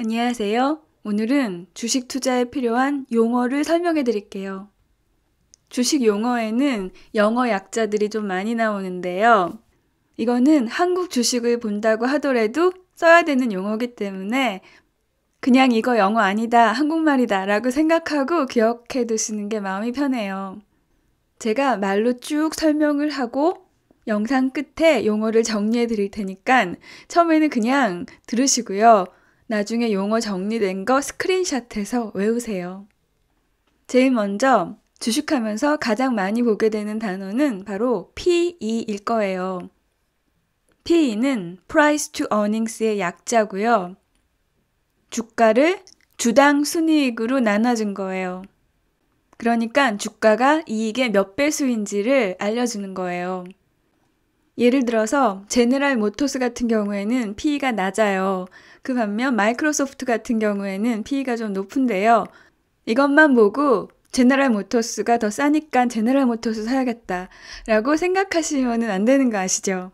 안녕하세요. 오늘은 주식 투자에 필요한 용어를 설명해 드릴게요. 주식 용어에는 영어 약자들이 좀 많이 나오는데요. 이거는 한국 주식을 본다고 하더라도 써야 되는 용어기 이 때문에 그냥 이거 영어 아니다, 한국말이다 라고 생각하고 기억해 두시는 게 마음이 편해요. 제가 말로 쭉 설명을 하고 영상 끝에 용어를 정리해 드릴 테니까 처음에는 그냥 들으시고요. 나중에 용어 정리된 거 스크린샷해서 외우세요. 제일 먼저 주식하면서 가장 많이 보게 되는 단어는 바로 PE일 거예요. PE는 Price to Earnings의 약자고요. 주가를 주당 순이익으로 나눠준 거예요. 그러니까 주가가 이익의 몇 배수인지를 알려주는 거예요. 예를 들어서 제네랄 모토스 같은 경우에는 PE가 낮아요. 그 반면 마이크로소프트 같은 경우에는 PE가 좀 높은데요. 이것만 보고 제네랄 모토스가더 싸니까 제네랄 모토스 사야겠다 라고 생각하시면 안 되는 거 아시죠?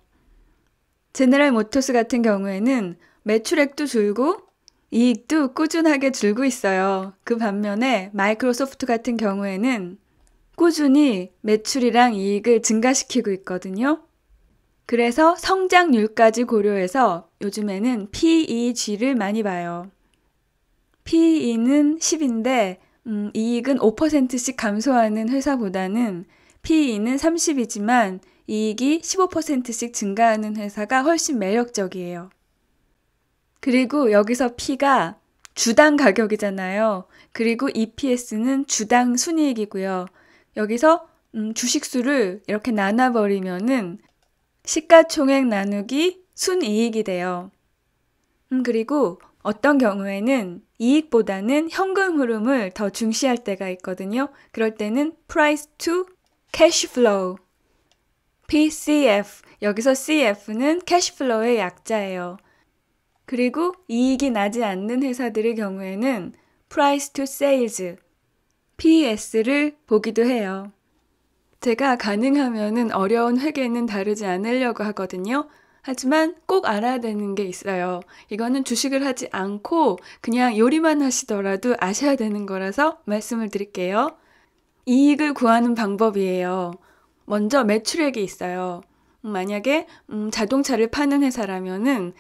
제네랄 모토스 같은 경우에는 매출액도 줄고 이익도 꾸준하게 줄고 있어요. 그 반면에 마이크로소프트 같은 경우에는 꾸준히 매출이랑 이익을 증가시키고 있거든요. 그래서 성장률까지 고려해서 요즘에는 PEG를 많이 봐요. PE는 10인데 음, 이익은 5%씩 감소하는 회사보다는 PE는 30이지만 이익이 15%씩 증가하는 회사가 훨씬 매력적이에요. 그리고 여기서 P가 주당 가격이잖아요. 그리고 EPS는 주당 순이익이고요. 여기서 음, 주식수를 이렇게 나눠버리면은 시가총액 나누기 순이익이 돼요. 음, 그리고 어떤 경우에는 이익보다는 현금 흐름을 더 중시할 때가 있거든요. 그럴 때는 price to cash flow, PCF. 여기서 CF는 cash flow의 약자예요. 그리고 이익이 나지 않는 회사들의 경우에는 price to sales, PS를 보기도 해요. 제가 가능하면은 어려운 회계는 다루지 않으려고 하거든요. 하지만 꼭 알아야 되는 게 있어요. 이거는 주식을 하지 않고 그냥 요리만 하시더라도 아셔야 되는 거라서 말씀을 드릴게요. 이익을 구하는 방법이에요. 먼저 매출액이 있어요. 음, 만약에 음, 자동차를 파는 회사라면은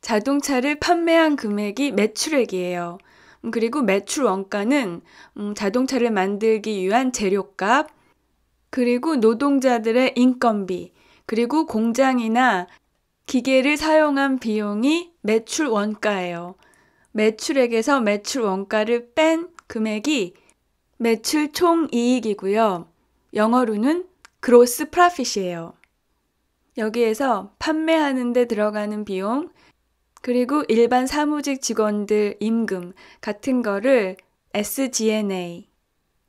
자동차를 판매한 금액이 매출액이에요. 음, 그리고 매출 원가는 음, 자동차를 만들기 위한 재료값, 그리고 노동자들의 인건비, 그리고 공장이나 기계를 사용한 비용이 매출 원가예요. 매출액에서 매출 원가를 뺀 금액이 매출 총 이익이고요. 영어로는 gross p r o f i t 이에요 여기에서 판매하는 데 들어가는 비용, 그리고 일반 사무직 직원들 임금 같은 거를 SG&A,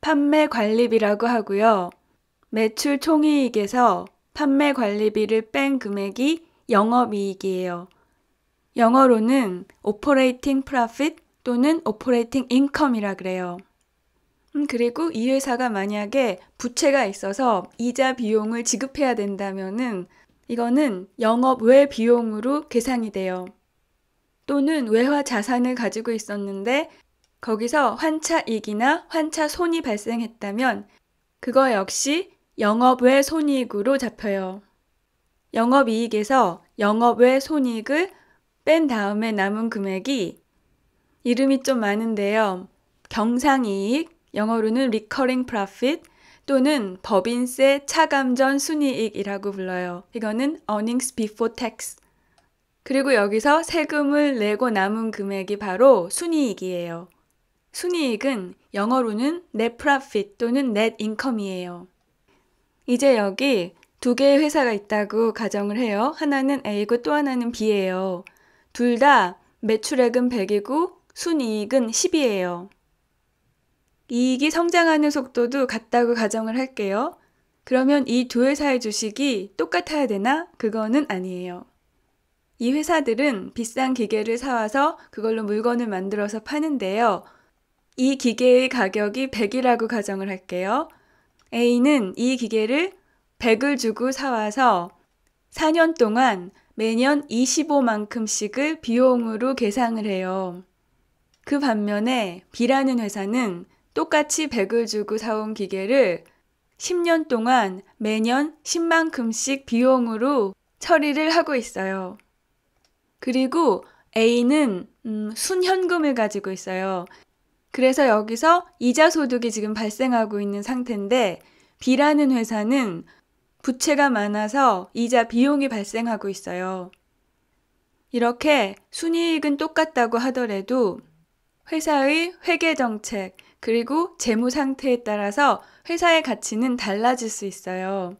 판매 관리비라고 하고요. 매출 총이익에서 판매 관리비를 뺀 금액이 영업이익이에요. 영어로는 오퍼레이팅 프로핏 또는 오퍼레이팅 인컴이라 그래요. 음, 그리고 이 회사가 만약에 부채가 있어서 이자 비용을 지급해야 된다면은 이거는 영업 외 비용으로 계산이 돼요. 또는 외화 자산을 가지고 있었는데 거기서 환차이익이나 환차 손이 발생했다면 그거 역시 영업외 손익으로 잡혀요. 영업이익에서 영업외 손익을 뺀 다음에 남은 금액이 이름이 좀 많은데요. 경상이익, 영어로는 recurring profit 또는 법인세 차감 전 순이익이라고 불러요. 이거는 earnings before tax. 그리고 여기서 세금을 내고 남은 금액이 바로 순이익이에요. 순이익은 영어로는 net profit 또는 net income이에요. 이제 여기 두 개의 회사가 있다고 가정을 해요. 하나는 A고 또 하나는 B예요. 둘 다 매출액은 100이고 순이익은 10이에요. 이익이 성장하는 속도도 같다고 가정을 할게요. 그러면 이 두 회사의 주식이 똑같아야 되나? 그거는 아니에요. 이 회사들은 비싼 기계를 사와서 그걸로 물건을 만들어서 파는데요. 이 기계의 가격이 100이라고 가정을 할게요. A는 이 기계를 100을 주고 사와서 4년 동안 매년 25만큼씩을 비용으로 계상을 해요. 그 반면에 B라는 회사는 똑같이 100을 주고 사온 기계를 10년 동안 매년 10만큼씩 비용으로 처리를 하고 있어요. 그리고 A는 음, 순현금을 가지고 있어요. 그래서 여기서 이자 소득이 지금 발생하고 있는 상태인데 B라는 회사는 부채가 많아서 이자 비용이 발생하고 있어요. 이렇게 순이익은 똑같다고 하더라도 회사의 회계 정책 그리고 재무 상태에 따라서 회사의 가치는 달라질 수 있어요.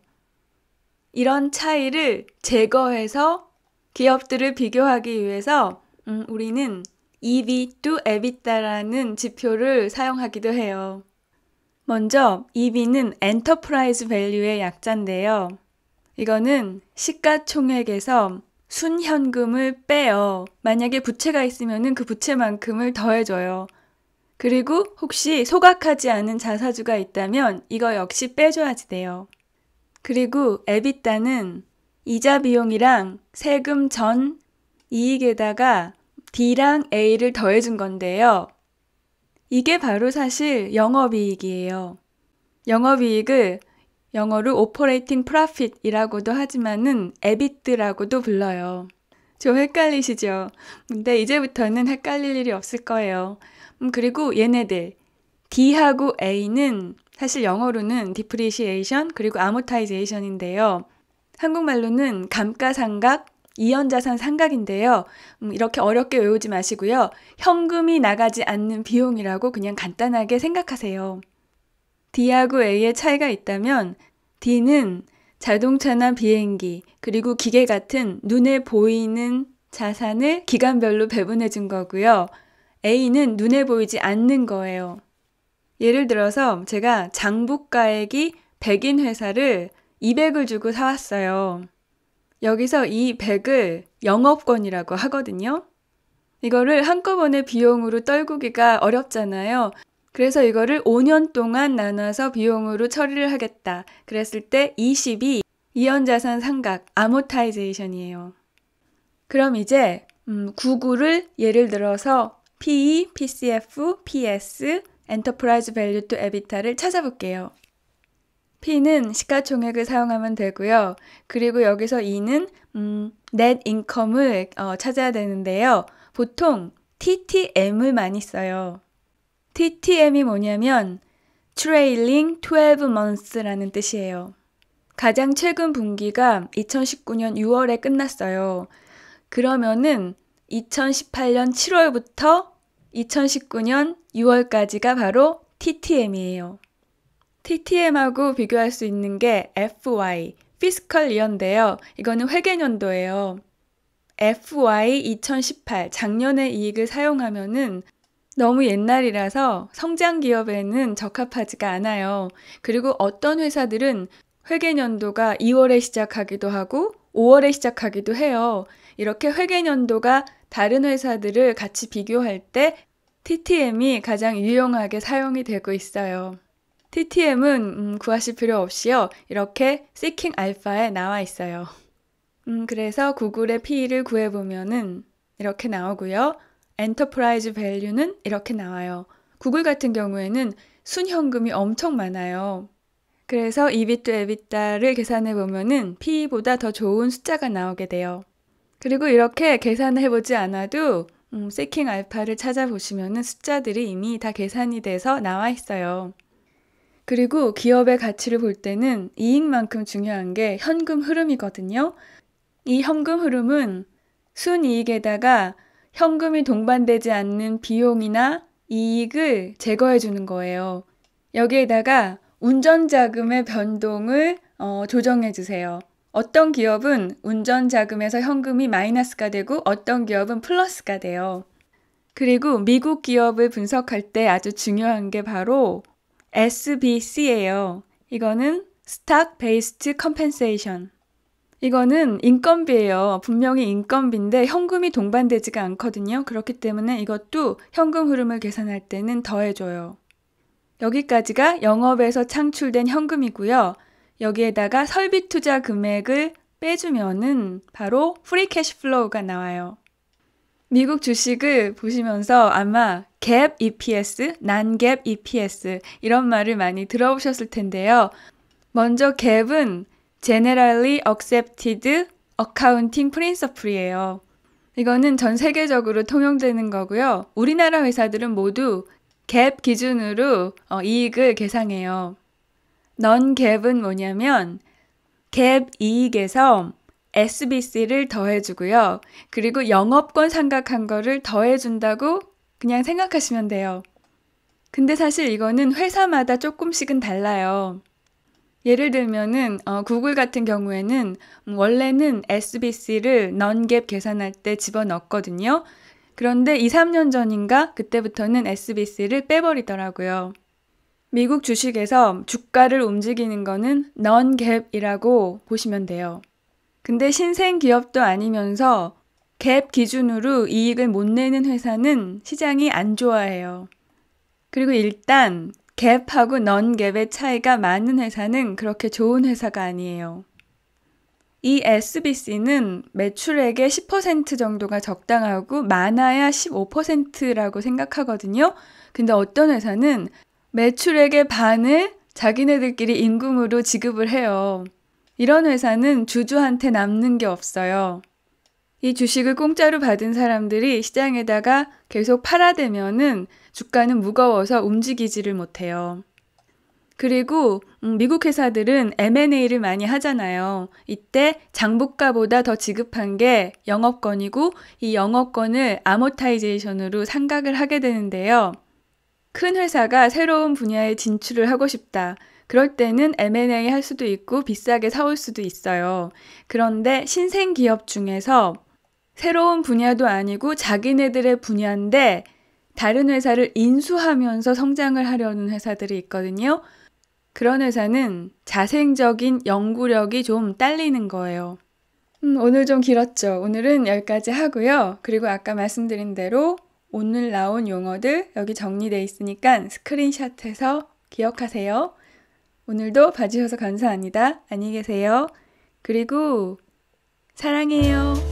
이런 차이를 제거해서 기업들을 비교하기 위해서 음, 우리는 EV 또 EBITDA라는 지표를 사용하기도 해요. 먼저 EV는 Enterprise v a l u e 의 약자인데요. 이거는 시가총액에서 순현금을 빼요. 만약에 부채가 있으면 그 부채만큼을 더해줘요. 그리고 혹시 소각하지 않은 자사주가 있다면 이거 역시 빼줘야지 돼요. 그리고 에 d a 는 이자 비용이랑 세금 전 이익에다가 d 랑 A를 더해준 건데요. 이게 바로 사실 영업이익이에요. 영업이익을 영어로 오퍼레이팅 프라핏이라고도 하지만은 에비트라고도 불러요. 좀 헷갈리시죠? 근데 이제부터는 헷갈릴 일이 없을 거예요. 음, 그리고 얘네들 D하고 A는 사실 영어로는 Depreciation 그리고 a m o r t i z a t i o n 인데요 한국말로는 감가상각 이연자산 상각인데요. 음, 이렇게 어렵게 외우지 마시고요. 현금이 나가지 않는 비용이라고 그냥 간단하게 생각하세요. D하고 A의 차이가 있다면 D는 자동차나 비행기, 그리고 기계 같은 눈에 보이는 자산을 기간별로 배분해 준 거고요. A는 눈에 보이지 않는 거예요. 예를 들어서 제가 장부가액이 100인 회사를 200을 주고 사왔어요. 여기서 이 100을 영업권이라고 하거든요. 이거를 한꺼번에 비용으로 떨구기가 어렵잖아요. 그래서 이거를 5년 동안 나눠서 비용으로 처리를 하겠다. 그랬을 때 20이 이연자산 상각, 아모타이제이션이에요. 그럼 이제 음, 99를 예를 들어서 PE, PCF, PS, Enterprise Value to e b i t d a 를 찾아볼게요. P는 시가총액을 사용하면 되고요. 그리고 여기서 E는 음, net income을 어, 찾아야 되는데요. 보통 TTM을 많이 써요. TTM이 뭐냐면 trailing 12 months라는 뜻이에요. 가장 최근 분기가 2019년 6월에 끝났어요. 그러면은 2018년 7월부터 2019년 6월까지가 바로 TTM이에요. TTM하고 비교할 수 있는 게 FY, 피스컬 이언데요. 이거는 회계년도예요. FY 2018 작년의 이익을 사용하면은 너무 옛날이라서 성장 기업에는 적합하지가 않아요. 그리고 어떤 회사들은 회계년도가 2월에 시작하기도 하고 5월에 시작하기도 해요. 이렇게 회계년도가 다른 회사들을 같이 비교할 때 TTM이 가장 유용하게 사용이 되고 있어요. TTM은 음, 구하실 필요 없이요. 이렇게 Seeking Alpha에 나와 있어요. 음, 그래서 구글의 PE를 구해보면은 이렇게 나오고요. e e n t r p 엔터 e v a l u e 는 이렇게 나와요. 구글 같은 경우에는 순현금이 엄청 많아요. 그래서 EBIT, EBITDA를 계산해 보면은 PE보다 더 좋은 숫자가 나오게 돼요. 그리고 이렇게 계산해 을 보지 않아도 음, 세킹 알파를 찾아보시면은 숫자들이 이미 다 계산이 돼서 나와 있어요. 그리고 기업의 가치를 볼 때는 이익만큼 중요한 게 현금 흐름이거든요. 이 현금 흐름은 순이익에다가 현금이 동반되지 않는 비용이나 이익을 제거해 주는 거예요. 여기에다가 운전자금의 변동을 어, 조정해 주세요. 어떤 기업은 운전자금에서 현금이 마이너스가 되고 어떤 기업은 플러스가 돼요. 그리고 미국 기업을 분석할 때 아주 중요한 게 바로 SBC예요. 이거는 Stock Based Compensation. 이거는 인건비예요. 분명히 인건비인데 현금이 동반되지가 않거든요. 그렇기 때문에 이것도 현금 흐름을 계산할 때는 더해줘요. 여기까지가 영업에서 창출된 현금이고요. 여기에다가 설비 투자 금액을 빼주면은 바로 프리 캐시 플로우가 나와요. 미국 주식을 보시면서 아마 갭 EPS, 난갭 EPS 이런 말을 많이 들어보셨을 텐데요. 먼저 갭은 Generally Accepted Accounting Principle이에요. 이거는 전 세계적으로 통용되는 거고요. 우리나라 회사들은 모두 갭 기준으로 어, 이익을 계상해요. 넌 갭은 뭐냐면 갭 이익에서 SBC를 더해주고요. 그리고 영업권 삼각한 거를 더해준다고 그냥 생각하시면 돼요. 근데 사실 이거는 회사마다 조금씩은 달라요. 예를 들면은 어, 구글 같은 경우에는 원래는 SBC를 넌갭 계산할 때 집어넣었거든요. 그런데 2, 3년 전인가 그때부터는 SBC를 빼버리더라고요. 미국 주식에서 주가를 움직이는 거는 넌갭이라고 보시면 돼요. 근데 신생 기업도 아니면서 갭 기준으로 이익을 못 내는 회사는 시장이 안 좋아해요. 그리고 일단 갭하고 넌갭의 차이가 많은 회사는 그렇게 좋은 회사가 아니에요. 이 SBC는 매출액의 10% 정도가 적당하고 많아야 15%라고 생각하거든요. 근데 어떤 회사는 매출액의 반을 자기네들끼리 임금으로 지급을 해요. 이런 회사는 주주한테 남는 게 없어요. 이 주식을 공짜로 받은 사람들이 시장에다가 계속 팔아대면은 주가는 무거워서 움직이지를 못해요. 그리고 음, 미국 회사들은 M&A를 많이 하잖아요. 이때 장부가보다 더 지급한 게 영업권이고 이 영업권을 아모타이제이션으로 상각을 하게 되는데요. 큰 회사가 새로운 분야에 진출을 하고 싶다. 그럴 때는 M&A 할 수도 있고 비싸게 사올 수도 있어요. 그런데 신생 기업 중에서 새로운 분야도 아니고 자기네들의 분야인데 다른 회사를 인수하면서 성장을 하려는 회사들이 있거든요. 그런 회사는 자생적인 연구력이 좀 딸리는 거예요. 음, 오늘 좀 길었죠. 오늘은 여기까지 하고요. 그리고 아까 말씀드린 대로 오늘 나온 용어들 여기 정리돼 있으니까 스크린샷해서 기억하세요. 오늘도 봐주셔서 감사합니다. 안녕히 계세요. 그리고 사랑해요.